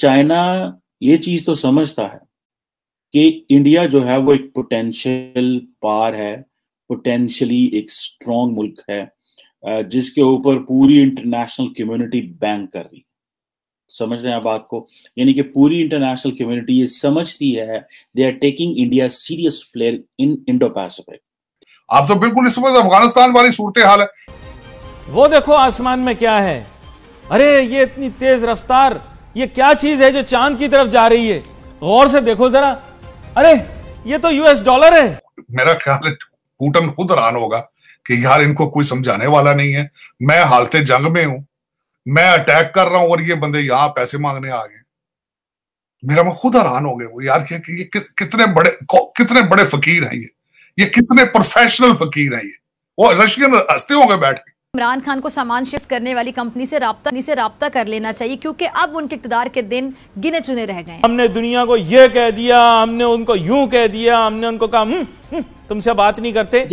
China ये चीज तो समझता है कि इंडिया जो है वो एक पोटेंशियल पार है पोटेंशियली एक स्ट्रॉन्ग मुल्क है जिसके ऊपर पूरी इंटरनेशनल कम्युनिटी बैंक कर रही समझ रहे हैं बात को यानी कि पूरी इंटरनेशनल कम्युनिटी ये समझती है they are taking India serious player in Indo Pacific आप तो बिल्कुल इस वक्त अफगानिस्तान वाली सूरत हाल है वो देखो आसमान में क्या है अरे ये इतनी तेज रफ्तार ये क्या चीज है जो चांद की तरफ जा रही है गौर से देखो जरा अरे ये तो यूएस डॉलर है मेरा ख्याल है खुद रान होगा कि यार इनको कोई समझाने वाला नहीं है मैं हालते जंग में हूं मैं अटैक कर रहा हूं और ये बंदे यहां पैसे मांगने आ गए मेरा मैं खुद हैरान हो गया वो यार कि ये कि, कितने बड़े कितने बड़े फकीर हैं ये ये कितने प्रोफेशनल फकीर हैं ये वो रशियन हंसते हो गए बैठ के इमरान खान को सामान शिफ्ट करने वाली कंपनी से रबता से रबता कर लेना चाहिए क्योंकि अब उनके इकतदार के दिन गिने चुने रह गए हमने दुनिया को यह कह दिया हमने उनको यूं कह दिया हमने उनको कहा हम्म, हम्म, तुमसे बात नहीं करते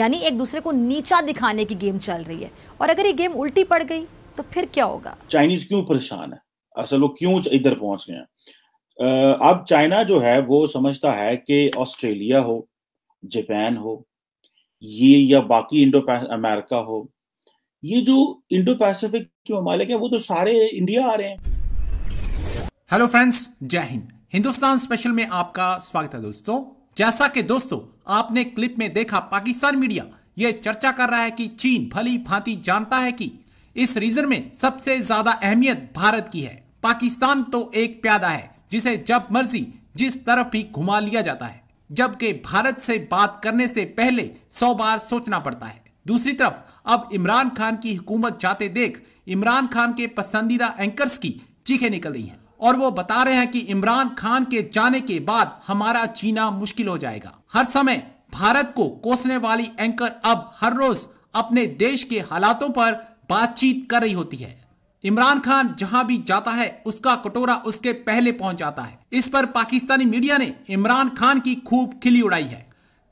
यानी एक दूसरे को नीचा दिखाने की गेम चल रही है और अगर ये गेम उल्टी पड़ गई तो फिर क्या होगा चाइनीज क्यों परेशान है असल वो क्यों इधर पहुंच गए अब चाइना जो है वो समझता है कि ऑस्ट्रेलिया हो जापान हो ये या बाकी इंडो अमेरिका हो ये जो इंडो पैसिफिक के ममालिक हैं वो तो सारे इंडिया आ रहे हैं हेलो फ्रेंड्स जय हिंद हिंदुस्तान स्पेशल में आपका स्वागत है दोस्तों जैसा कि दोस्तों आपने क्लिप में देखा पाकिस्तान मीडिया ये चर्चा कर रहा है कि चीन भली भांति जानता है कि इस रीजन में सबसे ज्यादा अहमियत भारत की है पाकिस्तान तो एक प्यादा है जिसे जब मर्जी जिस तरफ भी घुमा लिया जाता है जबकि भारत से बात करने से पहले सौ बार सोचना पड़ता है दूसरी तरफ अब इमरान खान की हुकूमत जाते देख इमरान खान के पसंदीदा एंकर्स की चीखें निकल रही हैं और वो बता रहे हैं कि इमरान खान के जाने के बाद हमारा जीना मुश्किल हो जाएगा हर समय भारत को कोसने वाली एंकर अब हर रोज अपने देश के हालातों पर बातचीत कर रही होती है इमरान खान जहां भी जाता है उसका कटोरा उसके पहले पहुंच जाता है इस पर पाकिस्तानी मीडिया ने इमरान खान की खूब खिली उड़ाई है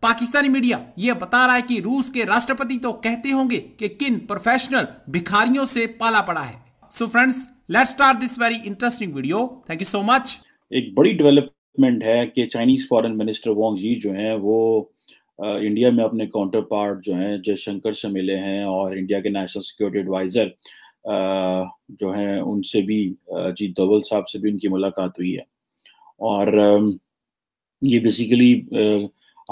पाकिस्तानी मीडिया ये बता रहा है कि रूस के राष्ट्रपति तो कहते होंगे कि किन प्रोफेशनल भिखारियों से पाला पड़ा है so friends let's start this very interesting video thank you so much एक बड़ी डेवलपमेंट है कि Chinese foreign minister Wong ji जो हैं वो इंडिया में अपने काउंटर पार्ट जो हैं जयशंकर से मिले हैं और इंडिया के नेशनल सिक्योरिटी एडवाइजर जो है उनसे भी अजीत दवल साहब से भी उनकी मुलाकात हुई है और ये बेसिकली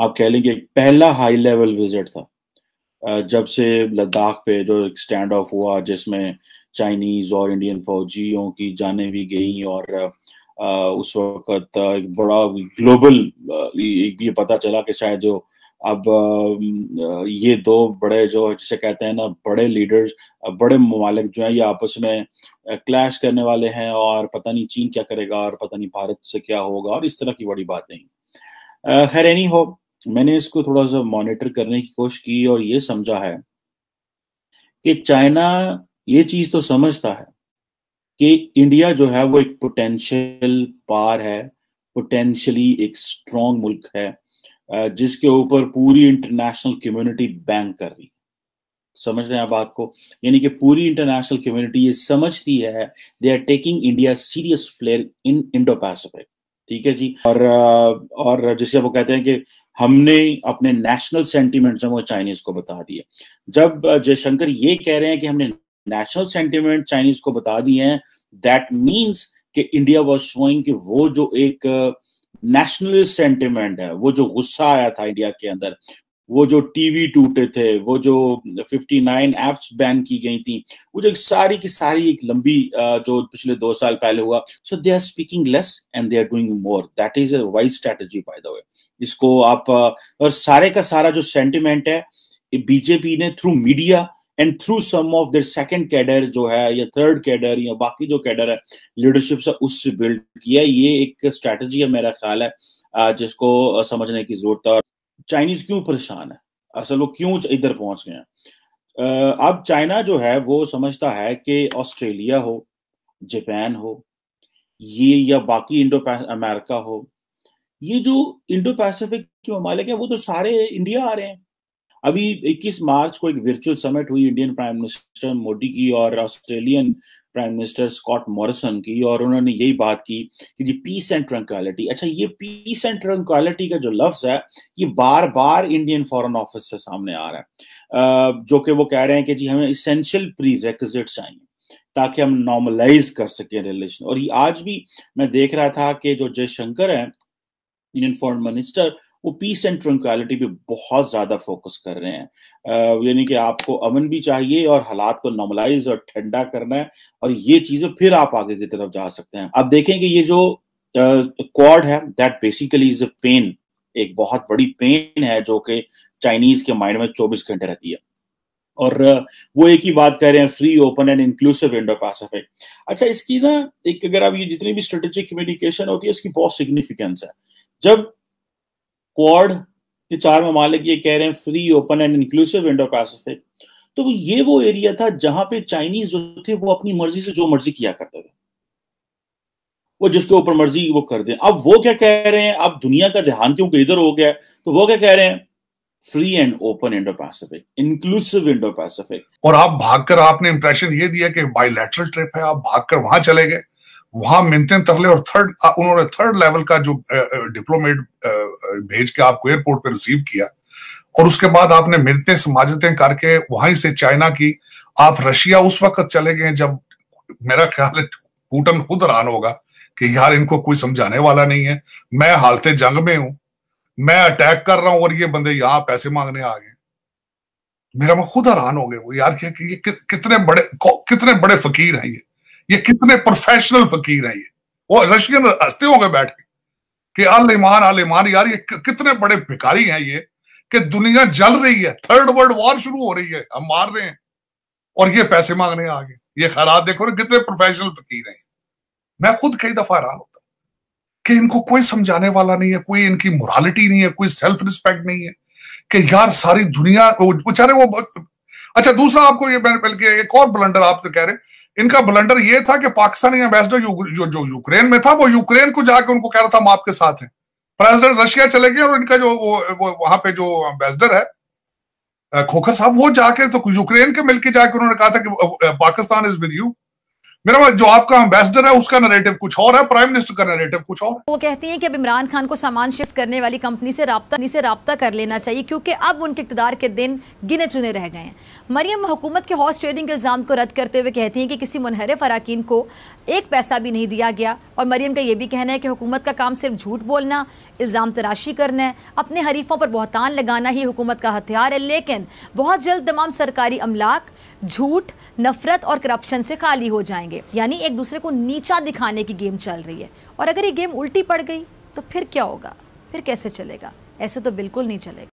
आप कह लेंगे पहला हाई लेवल विजिट था जब से लद्दाख पे जो एक स्टैंड ऑफ हुआ जिसमें चाइनीज़ और इंडियन फौजियों की जाने भी गई और उस वक्त एक बड़ा ग्लोबल ये पता चला कि शायद जो अब ये दो बड़े जो जिसे कहते हैं ना बड़े लीडर्स बड़े ममालिक जो हैं ये आपस में क्लैश करने वाले हैं और पता नहीं चीन क्या करेगा और पता नहीं भारत से क्या होगा और इस तरह की बड़ी बातें खैर एनी हो मैंने इसको थोड़ा सा मॉनिटर करने की कोशिश की और ये समझा है कि चाइना ये चीज तो समझता है कि इंडिया जो है वो एक पोटेंशियल पार है पोटेंशियली एक स्ट्रॉन्ग मुल्क है जिसके ऊपर पूरी इंटरनेशनल कम्युनिटी बैंक कर रही समझ रहे हैं बात को यानी कि पूरी इंटरनेशनल कम्युनिटी ये समझती है they are taking India serious player in Indo Pacific ठीक है जी और और जैसे वो कहते हैं कि हमने अपने नेशनल सेंटिमेंट हैं वो चाइनीज को बता दिए जब जयशंकर ये कह रहे हैं कि हमने नेशनल सेंटीमेंट चाइनीज को बता दिए हैं दैट मीन्स कि इंडिया वॉज शोइंग कि वो जो एक uh, नेशनलिस्ट सेंटिमेंट है वो जो गुस्सा आया था इंडिया के अंदर वो जो टीवी टूटे थे वो जो 59 एप्स बैन की गई थी वो जो सारी की सारी एक लंबी जो पिछले दो साल पहले हुआ so they are speaking less and they are doing more that is a wise strategy by the way इसको आप और सारे का सारा जो सेंटिमेंट है बीजेपी ने through media and through some of their second cadre जो है या थर्ड कैडर या बाकी जो कैडर है लीडरशिप से उससे बिल्ड किया ये एक स्ट्रैटेजी है मेरा ख्याल है जिसको समझने की जरूरत है और चाइनीज क्यों परेशान है असल वो क्यों इधर पहुंच गए हैं अब चाइना जो है वो समझता है कि ऑस्ट्रेलिया हो जापान हो ये या बाकी इंडो अमेरिका हो ये जो इंडो पैसिफिक के ममालिक है वो तो सारे इंडिया आ रहे हैं अभी 21 मार्च को एक वर्चुअल समिट हुई इंडियन प्राइम मिनिस्टर मोदी की और Australian prime minister Scott Morrison की और उन्होंने यही बात की कि जी पीस एंड ट्रंक्वालिटी अच्छा ये पीस एंड ट्रंक्वालिटी का जो लफ्ज है ये बार बार इंडियन फॉरेन ऑफिस से सामने आ रहा है जो कि वो कह रहे हैं कि जी हमें इसेंशियल प्रीरेक्विजिट चाहिए ताकि हम नॉर्मलाइज कर सकें रिलेशन और ये आज भी मैं देख रहा था कि जो जयशंकर है इंडियन फॉरेन मिनिस्टर वो पीस एंड ट्रंक्वालिटी पे बहुत ज़्यादा फोकस कर रहे हैं यानी कि आपको अमन भी चाहिए और हालात को नॉर्मलाइज और ठंडा करना है और ये चीज़ें फिर आप आगे की तरफ जा सकते हैं आप देखेंगे ये जो क्वाड है that basically is a pain एक बहुत बड़ी पेन है जो कि चाइनीज के माइंड में 24 घंटे रहती है और वो एक ही बात कह रहे हैं free open and inclusive Indo Pacific अच्छा इसकी ना एक अगर आप ये जितनी भी स्ट्रेटेजिक कम्युनिकेशन होती है इसकी बहुत सिग्निफिकेंस है जब क्वाड के चार ममालिक ये कह रहे हैं free open and inclusive Indo Pacific तो ये वो एरिया था जहां पे चाइनीज जो थे वो अपनी मर्जी से जो मर्जी किया करते थे वो जिसके ऊपर मर्जी वो कर दें अब वो क्या कह रहे हैं अब दुनिया का ध्यान क्योंकि इधर हो गया तो वो क्या कह रहे हैं free and open Indo Pacific inclusive Indo Pacific और आप भागकर आपने इंप्रेशन ये दिया कि बायोलैटरल ट्रिप है आप भागकर वहां चले गए वहां मिनते तरले और थर्ड उन्होंने थर्ड लेवल का जो डिप्लोमेट भेज के आपको एयरपोर्ट पर रिसीव किया और उसके बाद आपने मिनतें समाजते करके वहीं से चाइना की आप रशिया उस वक्त चले गए जब मेरा ख्याल है पुटन खुद रान होगा कि यार इनको कोई समझाने वाला नहीं है मैं हालते जंग में हूं मैं अटैक कर रहा हूं और ये बंदे यहां पैसे मांगने आ गए मेरा मैं खुद हैरान हो गए वो यार कि, ये कि, कितने बड़े कितने बड़े फकीर हैं ये ये कितने प्रोफेशनल फकीर हैं ये वो रशियन हंसते होंगे बैठ के कि अल ईमान अल ईमान यार ये कितने बड़े भिखारी हैं ये कि दुनिया जल रही है थर्ड वर्ल्ड वॉर शुरू हो रही है हम मार रहे हैं और ये पैसे मांगने आ गए ये खैरात देखो ना कितने प्रोफेशनल फकीर हैं मैं खुद कई दफा हैरान होता कि इनको कोई समझाने वाला नहीं है कोई इनकी मोरालिटी नहीं है कोई सेल्फ रिस्पेक्ट नहीं है कि यार सारी दुनिया बेचारे वो अच्छा दूसरा आपको ये मैंने बल्कि एक और ब्लंडर आपसे तो कह रहे हैं इनका ब्लंडर ये था कि पाकिस्तानी एम्बेसडर जो, जो यूक्रेन में था वो यूक्रेन को जाकर उनको कह रहा था हम आपके साथ हैं प्रेसिडेंट रशिया चले गए और इनका जो वो, वो वहां पे जो एम्बेसडर है खोखर साहब वो जाके तो यूक्रेन के मिलके जाके उन्होंने कहा था कि पाकिस्तान इज विद यू मेरा मतलब जो आपका एम्बेसडर है उसका नरेटिव कुछ और है प्राइम मिनिस्टर का नरेटिव कुछ और वो कहती हैं कि अब इमरान खान को सामान शिफ्ट करने वाली कंपनी से रबता से रबता कर लेना चाहिए क्योंकि अब उनके इकतदार के दिन गिने चुने रह गए हैं मरियम हुकूमत के हॉर्स ट्रेडिंग के इल्ज़ाम को रद्द करते हुए कहती हैं कि किसी मुनहरफ अरकान को एक पैसा भी नहीं दिया गया और मरियम का ये भी कहना है कि हुकूमत का काम सिर्फ झूठ बोलना इल्ज़ाम तराशी करना है अपने हरीफों पर बहतान लगाना ही हुकूमत का हथियार है लेकिन बहुत जल्द तमाम सरकारी अमलाक झूठ नफरत और करप्शन से खाली हो जाएंगे करेंगे यानी एक दूसरे को नीचा दिखाने की गेम चल रही है और अगर ये गेम उल्टी पड़ गई तो फिर क्या होगा फिर कैसे चलेगा ऐसे तो बिल्कुल नहीं चलेगा